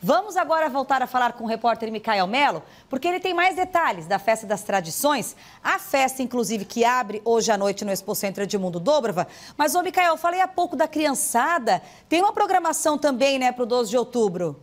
Vamos agora voltar a falar com o repórter Micael Melo, porque ele tem mais detalhes da Festa das Tradições, a festa, inclusive, que abre hoje à noite no Expo Centro Edmundo Dobrova. Mas, ô Micael, falei há pouco da criançada, tem uma programação também, né, para o 12 de outubro?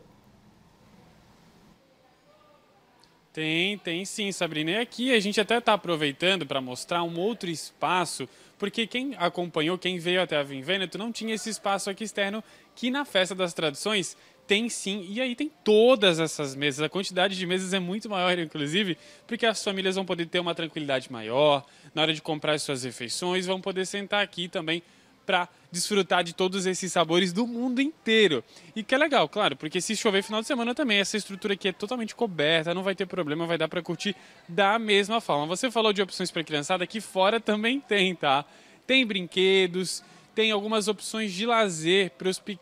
Tem, tem sim, Sabrina. E aqui a gente até está aproveitando para mostrar um outro espaço, porque quem acompanhou, quem veio até a Vinvêneto, não tinha esse espaço aqui externo que na Festa das Tradições tem sim, e aí tem todas essas mesas. A quantidade de mesas é muito maior, inclusive, porque as famílias vão poder ter uma tranquilidade maior na hora de comprar as suas refeições, vão poder sentar aqui também para desfrutar de todos esses sabores do mundo inteiro. E que é legal, claro, porque se chover final de semana também, essa estrutura aqui é totalmente coberta, não vai ter problema, vai dar para curtir da mesma forma. Você falou de opções para criançada, aqui fora também tem, tá? Tem brinquedos, tem algumas opções de lazer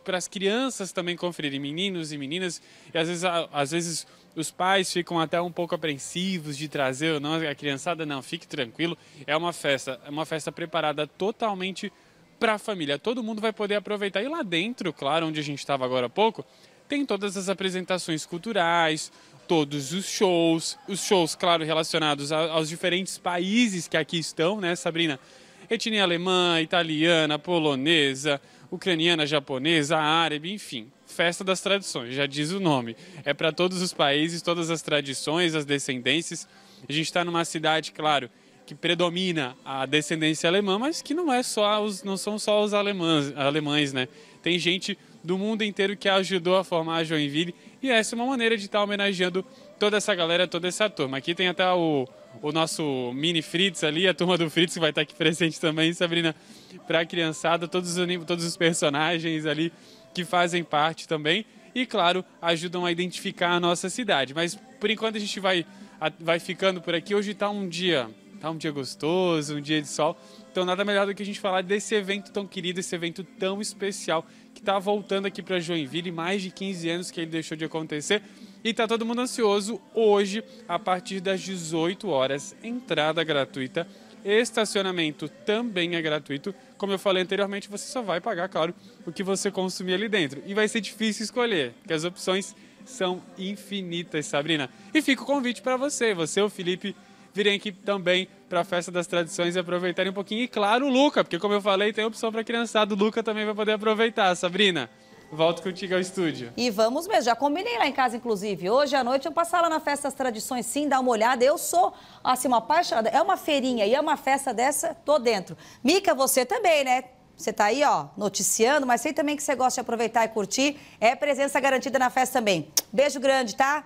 para as crianças também conferirem, meninos e meninas. E às vezes, às vezes os pais ficam até um pouco apreensivos de trazer ou não a criançada. Não, fique tranquilo, é uma festa, é uma festa preparada totalmente para a família. Todo mundo vai poder aproveitar. E lá dentro, claro, onde a gente estava agora há pouco, tem todas as apresentações culturais, todos os shows, os shows, claro, relacionados aos diferentes países que aqui estão, né, Sabrina? etnia alemã, italiana, polonesa, ucraniana, japonesa, árabe, enfim. Festa das tradições, já diz o nome. É para todos os países, todas as tradições, as descendências. A gente está numa cidade, claro, que predomina a descendência alemã, mas que não é só os, não são só os alemãs, alemães, né? Tem gente do mundo inteiro que ajudou a formar a Joinville e essa é uma maneira de estar tá homenageando toda essa galera, toda essa turma. Aqui tem até o, o nosso mini Fritz ali, a turma do Fritz que vai estar tá aqui presente também, Sabrina, para a criançada, todos os, todos os personagens ali que fazem parte também e, claro, ajudam a identificar a nossa cidade. Mas por enquanto a gente vai, vai ficando por aqui. Hoje está um dia tá um dia gostoso, um dia de sol. Então nada melhor do que a gente falar desse evento tão querido, esse evento tão especial que está voltando aqui para Joinville, mais de 15 anos que ele deixou de acontecer. E tá todo mundo ansioso hoje, a partir das 18 horas, entrada gratuita, estacionamento também é gratuito. Como eu falei anteriormente, você só vai pagar, claro, o que você consumir ali dentro. E vai ser difícil escolher, porque as opções são infinitas, Sabrina. E fica o convite para você, você, o Felipe virem aqui também para a Festa das Tradições e aproveitarem um pouquinho. E claro, o Luca, porque como eu falei, tem opção para criançada. O Luca também vai poder aproveitar. Sabrina, volto contigo ao estúdio. E vamos mesmo, já combinei lá em casa, inclusive. Hoje à noite eu passar lá na Festa das Tradições, sim, dar uma olhada. Eu sou, assim, uma apaixonada. É uma feirinha e é uma festa dessa, tô dentro. Mica, você também, né? Você tá aí, ó, noticiando, mas sei também que você gosta de aproveitar e curtir. É presença garantida na festa também. Beijo grande, tá?